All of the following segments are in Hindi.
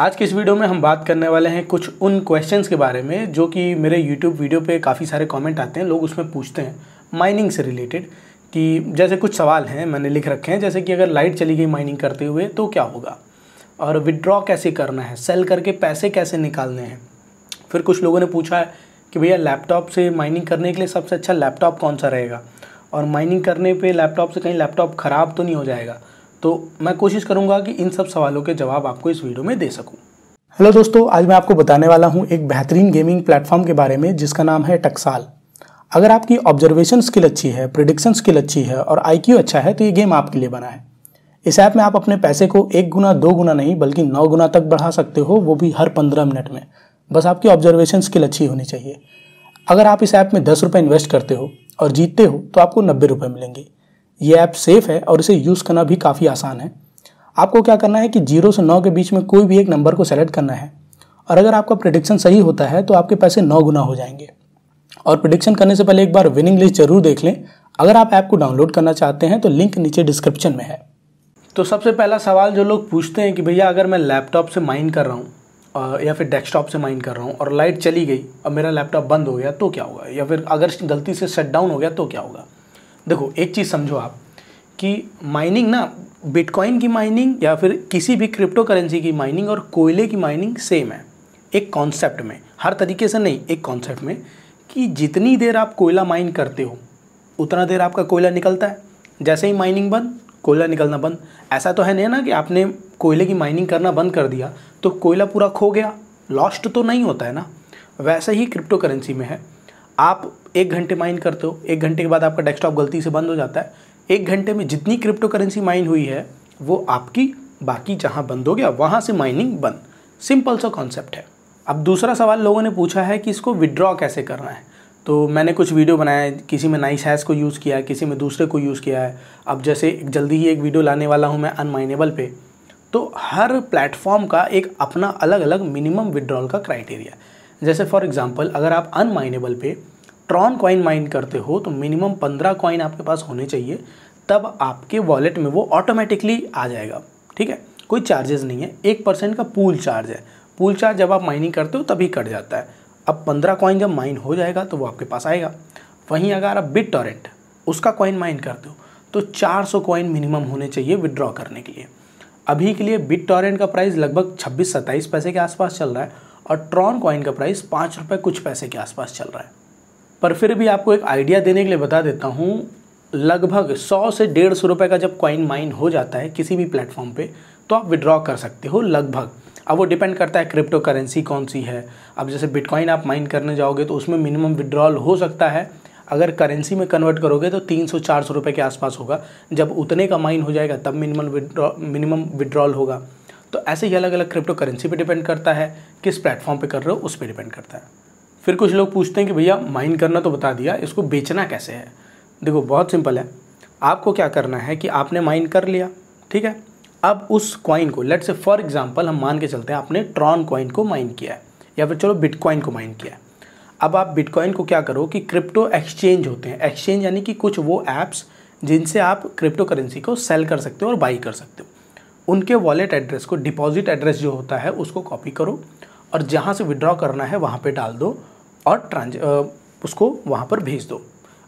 आज के इस वीडियो में हम बात करने वाले हैं कुछ उन क्वेश्चंस के बारे में जो कि मेरे यूट्यूब वीडियो पे काफ़ी सारे कमेंट आते हैं लोग उसमें पूछते हैं माइनिंग से रिलेटेड कि जैसे कुछ सवाल हैं मैंने लिख रखे हैं जैसे कि अगर लाइट चली गई माइनिंग करते हुए तो क्या होगा और विड्रॉ कैसे करना है सेल करके पैसे कैसे निकालने हैं फिर कुछ लोगों ने पूछा है कि भैया लैपटॉप से माइनिंग करने के लिए सबसे अच्छा लैपटॉप कौन सा रहेगा और माइनिंग करने पर लैपटॉप से कहीं लैपटॉप ख़राब तो नहीं हो जाएगा तो मैं कोशिश करूंगा कि इन सब सवालों के जवाब आपको इस वीडियो में दे सकूँ हेलो दोस्तों आज मैं आपको बताने वाला हूँ एक बेहतरीन गेमिंग प्लेटफॉर्म के बारे में जिसका नाम है टक्साल अगर आपकी ऑब्जर्वेशन स्किल अच्छी है प्रिडिक्शन स्किल अच्छी है और आई अच्छा है तो ये गेम आपके लिए बना है इस ऐप में आप अपने पैसे को एक गुना दो गुना नहीं बल्कि नौ गुना तक बढ़ा सकते हो वो भी हर पंद्रह मिनट में बस आपकी ऑब्जर्वेशन स्किल अच्छी होनी चाहिए अगर आप इस ऐप में दस रुपये इन्वेस्ट करते हो और जीतते हो तो आपको नब्बे रुपये मिलेंगे ये ऐप सेफ है और इसे यूज़ करना भी काफ़ी आसान है आपको क्या करना है कि जीरो से नौ के बीच में कोई भी एक नंबर को सेलेक्ट करना है और अगर आपका प्रडिक्शन सही होता है तो आपके पैसे नौ गुना हो जाएंगे और प्रडिक्शन करने से पहले एक बार विनिंग लिस्ट जरूर देख लें अगर आप ऐप को डाउनलोड करना चाहते हैं तो लिंक नीचे डिस्क्रिप्शन में है तो सबसे पहला सवाल जो लोग पूछते हैं कि भैया अगर मैं लैपटॉप से माइन कर रहा हूँ या फिर डेस्कटॉप से माइन कर रहा हूँ और लाइट चली गई और मेरा लैपटॉप बंद हो गया तो क्या होगा या फिर अगर गलती से शट डाउन हो गया तो क्या होगा देखो एक चीज़ समझो आप कि माइनिंग ना बिटकॉइन की माइनिंग या फिर किसी भी क्रिप्टो करेंसी की माइनिंग और कोयले की माइनिंग सेम है एक कॉन्सेप्ट में हर तरीके से नहीं एक कॉन्सेप्ट में कि जितनी देर आप कोयला माइन करते हो उतना देर आपका कोयला निकलता है जैसे ही माइनिंग बंद कोयला निकलना बंद ऐसा तो है नहीं ना कि आपने कोयले की माइनिंग करना बंद कर दिया तो कोयला पूरा खो गया लॉस्ट तो नहीं होता है ना वैसे ही क्रिप्टो करेंसी में है आप एक घंटे माइन करते हो एक घंटे के बाद आपका डेस्कटॉप गलती से बंद हो जाता है एक घंटे में जितनी क्रिप्टो करेंसी माइन हुई है वो आपकी बाकी जहाँ बंद हो गया वहाँ से माइनिंग बंद सिंपल सा कॉन्सेप्ट है अब दूसरा सवाल लोगों ने पूछा है कि इसको विड्रॉ कैसे करना है तो मैंने कुछ वीडियो बनाए किसी में नाइस हैश को यूज़ किया है किसी में दूसरे को यूज़ किया है अब जैसे जल्दी ही एक वीडियो लाने वाला हूँ मैं अनमाइनेबल पे तो हर प्लेटफॉर्म का एक अपना अलग अलग मिनिमम विड्रॉल का क्राइटेरिया है जैसे फॉर एग्जाम्पल अगर आप अनमाइनेबल पे ट्रॉन कॉइन माइन करते हो तो मिनिमम पंद्रह कॉइन आपके पास होने चाहिए तब आपके वॉलेट में वो ऑटोमेटिकली आ जाएगा ठीक है कोई चार्जेस नहीं है एक परसेंट का पूल चार्ज है पूल चार्ज जब आप माइनिंग करते हो तभी कट जाता है अब पंद्रह कॉइन जब माइन हो जाएगा तो वो आपके पास आएगा वहीं अगर आप बिट टॉरेंट उसका कॉइन माइन करते हो तो 400 कॉइन मिनिमम होने चाहिए विदड्रॉ करने के लिए अभी के लिए बिट टॉरेंट का प्राइस लगभग 26 सत्ताईस पैसे के आसपास चल रहा है और ट्रॉन कॉइन का प्राइस पाँच रुपये कुछ पैसे के आसपास चल रहा है पर फिर भी आपको एक आइडिया देने के लिए बता देता हूँ लगभग सौ से डेढ़ सौ रुपये का जब कॉइन माइन हो जाता है किसी भी प्लेटफॉर्म पे तो आप विड्रॉ कर सकते हो लगभग अब वो डिपेंड करता है क्रिप्टो करेंसी कौन सी है अब जैसे बिटकॉइन आप माइन करने जाओगे तो उसमें मिनिमम विड्रॉल हो सकता है अगर करेंसी में कन्वर्ट करोगे तो तीन सौ चार सौ रुपये के आसपास होगा जब उतने का माइन हो जाएगा तब मिनिमम विड्रॉ मिनिमम विड्रॉल होगा तो ऐसे ही अलग अलग क्रिप्टो करेंसी पर डिपेंड करता है किस प्लेटफॉर्म पर कर रहे हो उस पर डिपेंड करता है फिर कुछ लोग पूछते हैं कि भैया माइन करना तो बता दिया इसको बेचना कैसे है देखो बहुत सिंपल है आपको क्या करना है कि आपने माइन कर लिया ठीक है अब उस कॉइन को लेट से फॉर एग्जांपल हम मान के चलते हैं आपने ट्रॉन कॉइन को माइन किया है या फिर चलो बिटकॉइन को माइन किया है अब आप बिटकॉइन को क्या करो कि क्रिप्टो एक्सचेंज होते हैं एक्सचेंज यानी कि कुछ वो ऐप्स जिनसे आप क्रिप्टो करेंसी को सेल कर सकते हो और बाई कर सकते हो उनके वॉलेट एड्रेस को डिपॉजिट एड्रेस जो होता है उसको कॉपी करो और जहाँ से विड्रॉ करना है वहाँ पर डाल दो और ट्रांज उसको वहाँ पर भेज दो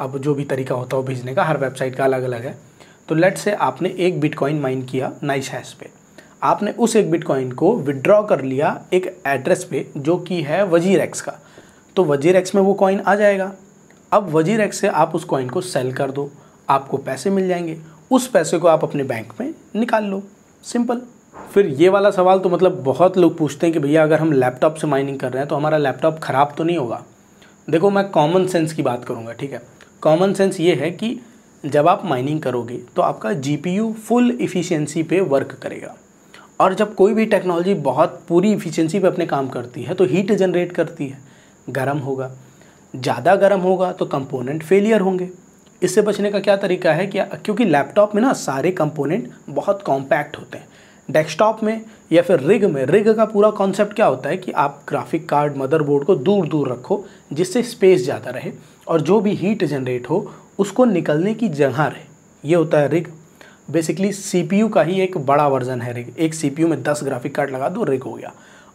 अब जो भी तरीका होता हो भेजने का हर वेबसाइट का अलग अलग है तो लेट से आपने एक बिटकॉइन माइन किया नाइस हैश पे आपने उस एक बिटकॉइन को विड्रॉ कर लिया एक एड्रेस पे जो कि है वजीर एक्स का तो वजीर एक्स में वो कॉइन आ जाएगा अब वजीर एक्स से आप उस कॉइन को सेल कर दो आपको पैसे मिल जाएंगे उस पैसे को आप अपने बैंक में निकाल लो सिंपल फिर ये वाला सवाल तो मतलब बहुत लोग पूछते हैं कि भैया अगर हम लैपटॉप से माइनिंग कर रहे हैं तो हमारा लैपटॉप ख़राब तो नहीं होगा देखो मैं कॉमन सेंस की बात करूँगा ठीक है कॉमन सेंस ये है कि जब आप माइनिंग करोगे तो आपका जी फुल इफ़िशियंसी पे वर्क करेगा और जब कोई भी टेक्नोलॉजी बहुत पूरी इफ़िशियंसी पे अपने काम करती है तो हीट जनरेट करती है गर्म होगा ज़्यादा गर्म होगा तो कंपोनेंट फेलियर होंगे इससे बचने का क्या तरीका है कि क्योंकि लैपटॉप में ना सारे कंपोनेंट बहुत कॉम्पैक्ट होते हैं डेस्कटॉप में या फिर रिग में रिग का पूरा कॉन्सेप्ट क्या होता है कि आप ग्राफिक कार्ड मदरबोर्ड को दूर दूर रखो जिससे स्पेस ज़्यादा रहे और जो भी हीट जनरेट हो उसको निकलने की जगह रहे ये होता है रिग बेसिकली सी का ही एक बड़ा वर्जन है रिग एक सी में दस ग्राफिक कार्ड लगा दो रिग हो गया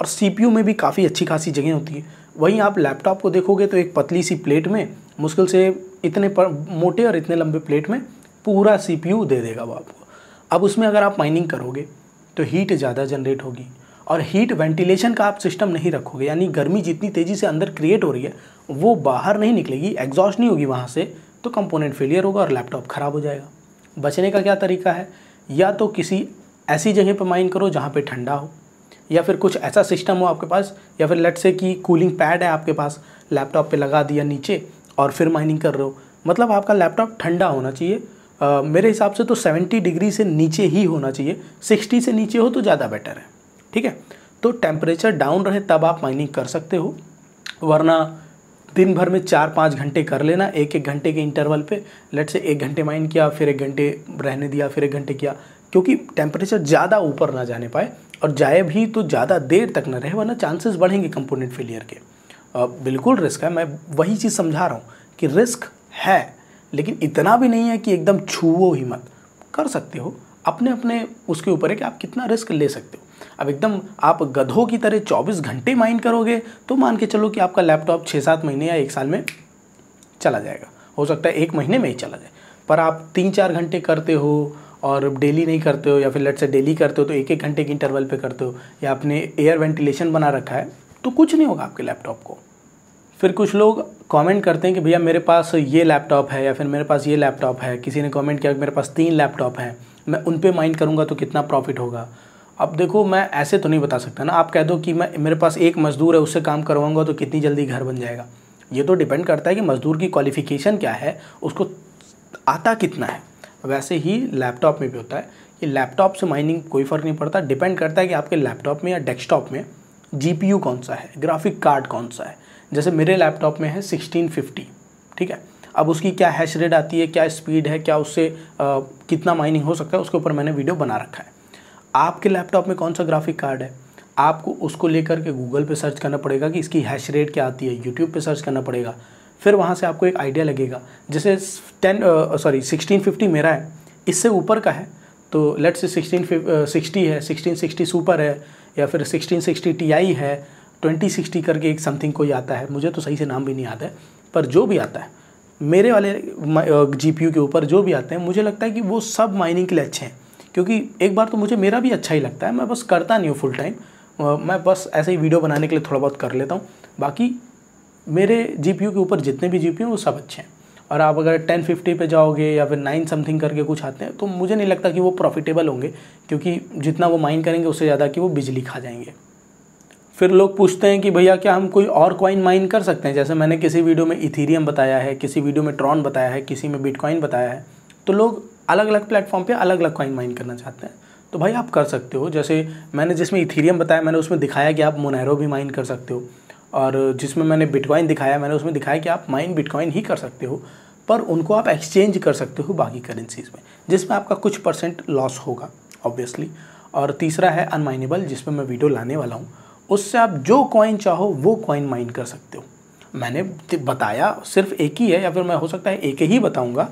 और सी में भी काफ़ी अच्छी खासी जगह होती है वहीं आप लैपटॉप को देखोगे तो एक पतली सी प्लेट में मुश्किल से इतने पर मोटे और इतने लंबे प्लेट में पूरा सी दे देगा वो आपको अब उसमें अगर आप माइनिंग करोगे तो हीट ज़्यादा जनरेट होगी और हीट वेंटिलेशन का आप सिस्टम नहीं रखोगे यानी गर्मी जितनी तेज़ी से अंदर क्रिएट हो रही है वो बाहर नहीं निकलेगी एग्जॉस्ट नहीं होगी वहाँ से तो कंपोनेंट फेलियर होगा और लैपटॉप ख़राब हो जाएगा बचने का क्या तरीका है या तो किसी ऐसी जगह पर माइन करो जहाँ पर ठंडा हो या फिर कुछ ऐसा सिस्टम हो आपके पास या फिर लेट से कि कूलिंग पैड है आपके पास लैपटॉप पे लगा दिया नीचे और फिर माइनिंग कर रहे हो मतलब आपका लैपटॉप ठंडा होना चाहिए Uh, मेरे हिसाब से तो 70 डिग्री से नीचे ही होना चाहिए 60 से नीचे हो तो ज़्यादा बेटर है ठीक है तो टेम्परेचर डाउन रहे तब आप माइनिंग कर सकते हो वरना दिन भर में चार पाँच घंटे कर लेना एक एक घंटे के इंटरवल पे लेट से एक घंटे माइन किया फिर एक घंटे रहने दिया फिर एक घंटे किया क्योंकि टेम्परेचर ज़्यादा ऊपर ना जाने पाए और जाए भी तो ज़्यादा देर तक ना रहे वरना चांसेस बढ़ेंगे कंपोनेंट फेलियर के बिल्कुल रिस्क है मैं वही चीज़ समझा रहा हूँ कि रिस्क है लेकिन इतना भी नहीं है कि एकदम छुओ ही मत कर सकते हो अपने अपने उसके ऊपर है कि आप कितना रिस्क ले सकते हो अब एकदम आप गधों की तरह 24 घंटे माइन करोगे तो मान के चलो कि आपका लैपटॉप छः सात महीने या एक साल में चला जाएगा हो सकता है एक महीने में ही चला जाए पर आप तीन चार घंटे करते हो और डेली नहीं करते हो या फिर लट से डेली करते हो तो एक एक घंटे के इंटरवल पे करते हो या आपने एयर वेंटिलेशन बना रखा है तो कुछ नहीं होगा आपके लैपटॉप को फिर कुछ लोग कमेंट करते हैं कि भैया मेरे पास ये लैपटॉप है या फिर मेरे पास ये लैपटॉप है किसी ने कमेंट किया कि मेरे पास तीन लैपटॉप हैं मैं उन पर माइंड करूँगा तो कितना प्रॉफिट होगा अब देखो मैं ऐसे तो नहीं बता सकता ना आप कह दो कि मैं मेरे पास एक मज़दूर है उससे काम करवाऊँगा तो कितनी जल्दी घर बन जाएगा ये तो डिपेंड करता है कि मज़दूर की क्वालिफ़िकेशन क्या है उसको आता कितना है वैसे ही लैपटॉप में भी होता है कि लैपटॉप से माइनिंग कोई फ़र्क नहीं पड़ता डिपेंड करता है कि आपके लैपटॉप में या डेस्कटॉप में जी कौन सा है ग्राफिक कार्ड कौन सा है जैसे मेरे लैपटॉप में है सिक्सटीन फिफ्टी ठीक है अब उसकी क्या हैश रेट आती है क्या स्पीड है क्या उससे आ, कितना माइनिंग हो सकता है उसके ऊपर मैंने वीडियो बना रखा है आपके लैपटॉप में कौन सा ग्राफिक कार्ड है आपको उसको लेकर के गूगल पे सर्च करना पड़ेगा कि इसकी हैश रेट क्या आती है यूट्यूब पे सर्च करना पड़ेगा फिर वहाँ से आपको एक आइडिया लगेगा जैसे टेन सॉरी सिक्सटीन फिफ्टी मेरा है इससे ऊपर का है तो लेट्स से सिक्सटीन सिक्सटी है सिक्सटीन सिक्सटी सुपर है या फिर सिक्सटीन सिक्सटी टी आई है ट्वेंटी सिक्सटी करके एक समथिंग कोई आता है मुझे तो सही से नाम भी नहीं याद है पर जो भी आता है मेरे वाले जी पी यू के ऊपर जो भी आते हैं मुझे लगता है कि वो सब माइनिंग के लिए अच्छे हैं क्योंकि एक बार तो मुझे मेरा भी अच्छा ही लगता है मैं बस करता नहीं हूँ फुल टाइम मैं बस ऐसे ही वीडियो बनाने के लिए थोड़ा बहुत कर लेता हूँ बाकी मेरे जी पी यू के ऊपर जितने भी जी पी हैं वो सब अच्छे हैं और आप अगर टेन फिफ्टी पे जाओगे या फिर नाइन समथिंग करके कुछ आते हैं तो मुझे नहीं लगता कि वो प्रॉफिटेबल होंगे क्योंकि जितना वो माइन करेंगे उससे ज़्यादा कि वो बिजली खा जाएंगे फिर लोग पूछते हैं कि भैया क्या हम कोई और कॉइन माइन कर सकते हैं जैसे मैंने किसी वीडियो में इथीरियम बताया है किसी वीडियो में ट्रॉन बताया है किसी में बिटकॉइन बताया है तो लोग अलग अलग प्लेटफॉर्म पे अलग अलग कॉइन माइन करना चाहते हैं तो भाई आप कर सकते हो जैसे मैंने जिसमें इथीरियम बताया मैंने उसमें दिखाया कि आप मोनैरो भी माइन कर सकते हो और जिसमें मैंने बिटकॉइन दिखाया मैंने उसमें दिखाया कि आप माइन बिटकॉइन ही कर सकते हो पर उनको आप एक्सचेंज कर सकते हो बाकी करेंसीज में जिसमें आपका कुछ परसेंट लॉस होगा ऑब्वियसली और तीसरा है अनमाइनेबल जिसमें मैं वीडियो लाने वाला हूँ उससे आप जो कॉइन चाहो वो कॉइन माइन कर सकते हो मैंने बताया सिर्फ एक ही है या फिर मैं हो सकता है एक ही बताऊँगा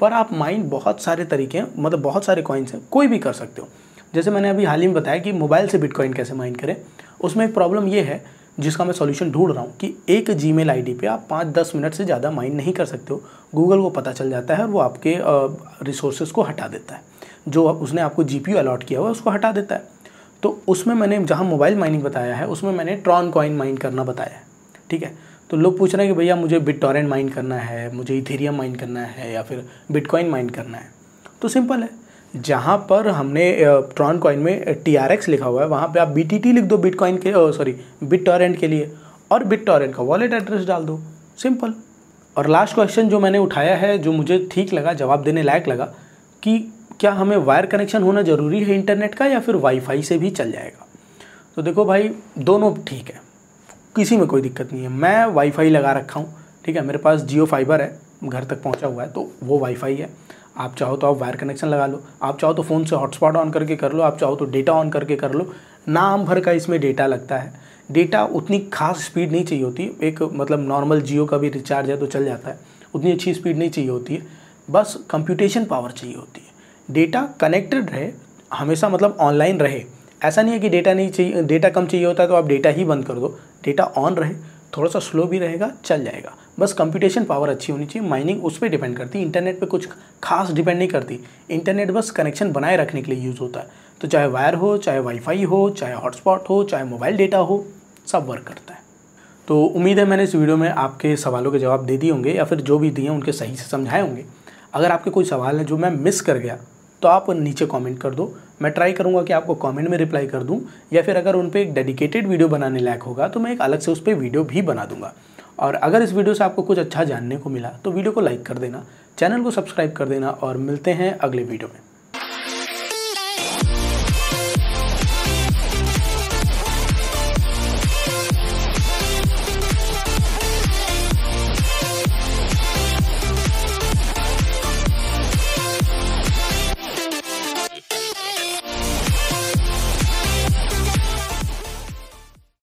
पर आप माइन बहुत सारे तरीके हैं मतलब बहुत सारे कॉइन्स हैं कोई भी कर सकते हो जैसे मैंने अभी हाल ही में बताया कि मोबाइल से बिटकॉइन कैसे माइन करें उसमें एक प्रॉब्लम ये है जिसका मैं सॉल्यूशन ढूंढ रहा हूँ कि एक जी मेल पे आप पाँच दस मिनट से ज़्यादा माइंड नहीं कर सकते हो गूगल को पता चल जाता है और वो आपके रिसोर्सेज को हटा देता है जो उसने आपको जी पी अलॉट किया हुआ है उसको हटा देता है तो उसमें मैंने जहाँ मोबाइल माइनिंग बताया है उसमें मैंने ट्रॉन कॉइन माइंड करना बताया है ठीक है तो लोग पूछ रहे हैं कि भैया मुझे बिट माइन माइंड करना है मुझे इथेरियम माइंड करना है या फिर बिटकॉइन माइंड करना है तो सिंपल है जहाँ पर हमने ट्रॉन कॉइन में टी आर एक्स लिखा हुआ है वहाँ पे आप बी टी टी लिख दो बिटकॉइन के सॉरी बिट टॉरेंट के लिए और बिट टॉरेंट का वॉलेट एड्रेस डाल दो सिंपल और लास्ट क्वेश्चन जो मैंने उठाया है जो मुझे ठीक लगा जवाब देने लायक लगा कि क्या हमें वायर कनेक्शन होना ज़रूरी है इंटरनेट का या फिर वाईफाई से भी चल जाएगा तो देखो भाई दोनों ठीक है किसी में कोई दिक्कत नहीं है मैं वाईफाई लगा रखा हूँ ठीक है मेरे पास जियो फाइबर है घर तक पहुँचा हुआ है तो वो वाईफाई है आप चाहो तो आप वायर कनेक्शन लगा लो आप चाहो तो फ़ोन से हॉटस्पॉट ऑन करके कर लो आप चाहो तो डेटा ऑन करके कर लो नाम भर का इसमें डेटा लगता है डेटा उतनी खास स्पीड नहीं चाहिए होती एक मतलब नॉर्मल जियो का भी रिचार्ज है तो चल जाता है उतनी अच्छी स्पीड नहीं चाहिए होती है बस कंप्यूटेशन पावर चाहिए होती है डेटा कनेक्टेड रहे हमेशा मतलब ऑनलाइन रहे ऐसा नहीं है कि डेटा नहीं चाहिए डेटा कम चाहिए होता है तो आप डेटा ही बंद कर दो डेटा ऑन रहे थोड़ा सा स्लो भी रहेगा चल जाएगा बस कंप्यूटेशन पावर अच्छी होनी चाहिए माइनिंग उस पर डिपेंड करती है इंटरनेट पे कुछ खास डिपेंड नहीं करती इंटरनेट बस कनेक्शन बनाए रखने के लिए यूज़ होता है तो चाहे वायर हो चाहे वाईफाई हो चाहे हॉटस्पॉट हो चाहे मोबाइल डेटा हो सब वर्क करता है तो उम्मीद है मैंने इस वीडियो में आपके सवालों के जवाब दे दिए होंगे या फिर जो भी दिए उनके सही से समझाए होंगे अगर आपके कोई सवाल हैं जो मैं मिस कर गया तो आप नीचे कॉमेंट कर दो मैं ट्राई करूँगा कि आपको कमेंट में रिप्लाई कर दूँ या फिर अगर उन पर एक डेडिकेटेड वीडियो बनाने लायक होगा तो मैं एक अलग से उस पर वीडियो भी बना दूँगा और अगर इस वीडियो से आपको कुछ अच्छा जानने को मिला तो वीडियो को लाइक कर देना चैनल को सब्सक्राइब कर देना और मिलते हैं अगले वीडियो में